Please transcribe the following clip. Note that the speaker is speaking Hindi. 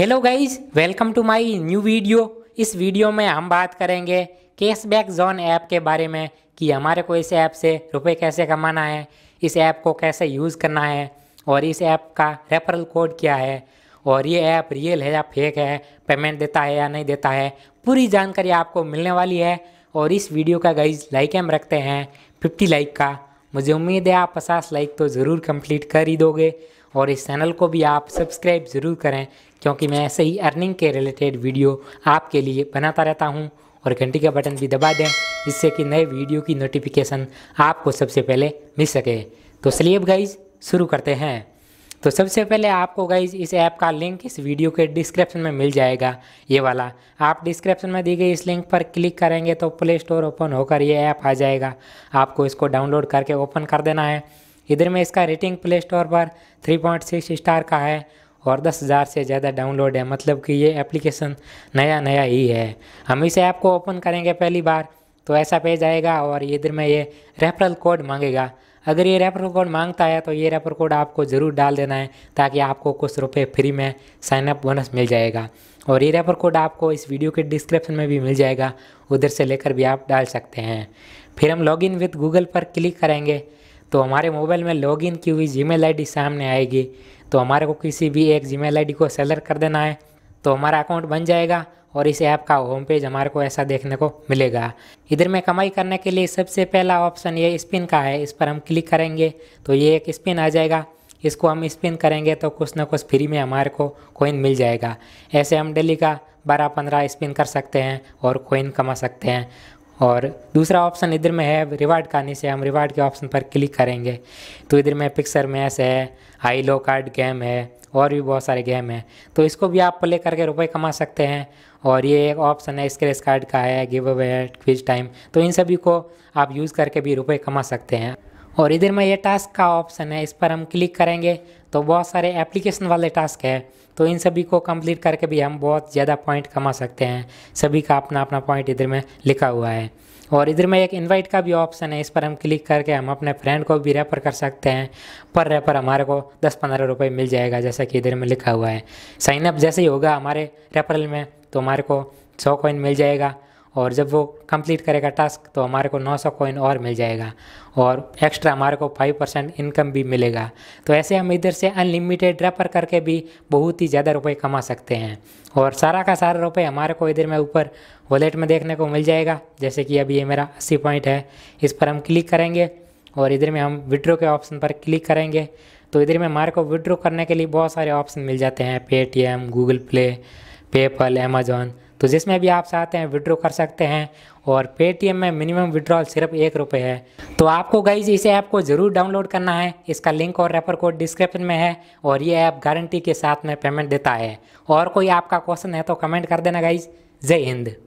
hello guys welcome to my new video इस वीडियो में हम बात करेंगे कैशबैक जोन ऐप के बारे में कि हमारे को इस ऐप से रुपए कैसे कमाना है इस ऐप को कैसे यूज़ करना है और इस ऐप का रेफरल कोड क्या है और ये ऐप रियल है या फेक है पेमेंट देता है या नहीं देता है पूरी जानकारी आपको मिलने वाली है और इस वीडियो का गाइज लाइक हम रखते हैं फिफ्टी लाइक का मुझे उम्मीद है आप पचास लाइक तो ज़रूर कंप्लीट कर ही दोगे और इस चैनल को भी आप सब्सक्राइब ज़रूर करें क्योंकि मैं ऐसे ही अर्निंग के रिलेटेड वीडियो आपके लिए बनाता रहता हूँ और घंटी का बटन भी दबा दें जिससे कि नए वीडियो की नोटिफिकेशन आपको सबसे पहले मिल सके तो चलिए अब गाइज शुरू करते हैं तो सबसे पहले आपको गाइज इस ऐप का लिंक इस वीडियो के डिस्क्रिप्शन में मिल जाएगा ये वाला आप डिस्क्रिप्शन में दी गई इस लिंक पर क्लिक करेंगे तो प्ले स्टोर ओपन होकर ये ऐप आ जाएगा आपको इसको डाउनलोड करके ओपन कर देना है इधर में इसका रेटिंग प्ले स्टोर पर 3.6 स्टार का है और दस हज़ार से ज़्यादा डाउनलोड है मतलब कि ये एप्लीकेशन नया नया ही है हम इस ऐप को ओपन करेंगे पहली बार तो ऐसा पेज आएगा और इधर में ये रेफरल कोड मांगेगा अगर ये रेफरल कोड मांगता है तो ये रेफर कोड आपको ज़रूर डाल देना है ताकि आपको कुछ रुपए फ्री में साइनअप बोनस मिल जाएगा और ये रेफर कोड आपको इस वीडियो के डिस्क्रिप्शन में भी मिल जाएगा उधर से लेकर भी आप डाल सकते हैं फिर हम लॉगिन विद गूगल पर क्लिक करेंगे तो हमारे मोबाइल में लॉगिन की हुई जी मेल सामने आएगी तो हमारे को किसी भी एक जी मेल को सेलर कर देना है तो हमारा अकाउंट बन जाएगा और इस ऐप का होम पेज हमारे को ऐसा देखने को मिलेगा इधर में कमाई करने के लिए सबसे पहला ऑप्शन ये स्पिन का है इस पर हम क्लिक करेंगे तो ये एक स्पिन आ जाएगा इसको हम स्पिन करेंगे तो कुछ ना कुछ फ्री में हमारे को कोइन मिल जाएगा ऐसे हम डेली का बारह पंद्रह स्पिन कर सकते हैं और कोइन कमा सकते हैं और दूसरा ऑप्शन इधर में है रिवार्ड करने से हम रिवार्ड के ऑप्शन पर क्लिक करेंगे तो इधर में पिक्सर मैस है हाई लो कार्ड गेम है और भी बहुत सारे गेम हैं तो इसको भी आप प्ले करके रुपए कमा सकते हैं और ये एक ऑप्शन है स्क्रेच कार्ड का है गिव अवे है क्विज टाइम तो इन सभी को आप यूज़ करके भी रुपए कमा सकते हैं और इधर में ये टास्क का ऑप्शन है इस पर हम क्लिक करेंगे तो बहुत सारे एप्लीकेशन वाले टास्क है तो इन सभी को कंप्लीट करके भी हम बहुत ज़्यादा पॉइंट कमा सकते हैं सभी का अपना अपना पॉइंट इधर में लिखा हुआ है और इधर में एक इनवाइट का भी ऑप्शन है इस पर हम क्लिक करके हम अपने फ्रेंड को भी रेफर कर सकते हैं पर रेफर हमारे को दस पंद्रह रुपये मिल जाएगा जैसा कि इधर में लिखा हुआ है साइनअप जैसे ही होगा हमारे रेफरल में तो हमारे को सौ कॉइन मिल जाएगा और जब वो कंप्लीट करेगा टास्क तो हमारे को 900 कॉइन और मिल जाएगा और एक्स्ट्रा हमारे को 5 परसेंट इनकम भी मिलेगा तो ऐसे हम इधर से अनलिमिटेड रेफर करके भी बहुत ही ज़्यादा रुपए कमा सकते हैं और सारा का सारा रुपए हमारे को इधर में ऊपर वॉलेट में देखने को मिल जाएगा जैसे कि अभी ये मेरा अस्सी पॉइंट है इस पर हम क्लिक करेंगे और इधर में हम विड्रो के ऑप्शन पर क्लिक करेंगे तो इधर में हमारे को विड्रो करने के लिए बहुत सारे ऑप्शन मिल जाते हैं Paytm Google Play PayPal Amazon तो जिसमें भी आप चाहते हैं विड्रॉ कर सकते हैं और पेटीएम में मिनिमम विड्रॉल सिर्फ एक रुपये है तो आपको गाइज इस ऐप को ज़रूर डाउनलोड करना है इसका लिंक और रेफर कोड डिस्क्रिप्शन में है और ये ऐप गारंटी के साथ में पेमेंट देता है और कोई आपका क्वेश्चन है तो कमेंट कर देना गाइज जय हिंद